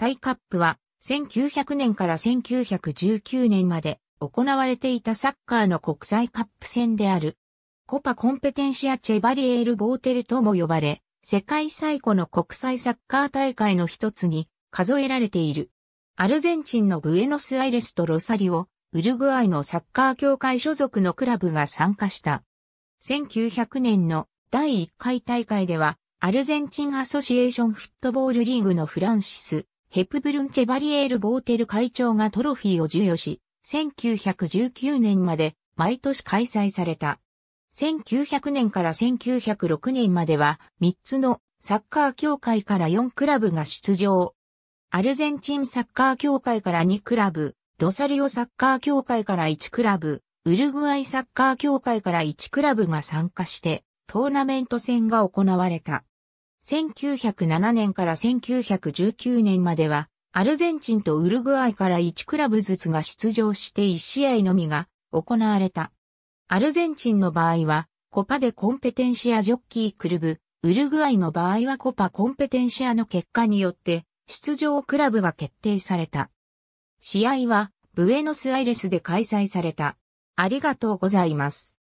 タイカップは1900年から1919年まで行われていたサッカーの国際カップ戦である。コパコンペテンシアチェバリエールボーテルとも呼ばれ、世界最古の国際サッカー大会の一つに数えられている。アルゼンチンのブエノスアイレスとロサリオ、ウルグアイのサッカー協会所属のクラブが参加した。1900年の第1回大会では、アルゼンチンアソシエーションフットボールリーグのフランシス、ヘプブルン・チェバリエール・ボーテル会長がトロフィーを授与し、1919年まで毎年開催された。1900年から1906年までは3つのサッカー協会から4クラブが出場。アルゼンチンサッカー協会から2クラブ、ロサリオサッカー協会から1クラブ、ウルグアイサッカー協会から1クラブが参加してトーナメント戦が行われた。1907年から1919年までは、アルゼンチンとウルグアイから1クラブずつが出場して1試合のみが行われた。アルゼンチンの場合は、コパでコンペテンシアジョッキークルブ、ウルグアイの場合はコパコンペテンシアの結果によって、出場クラブが決定された。試合は、ブエノスアイレスで開催された。ありがとうございます。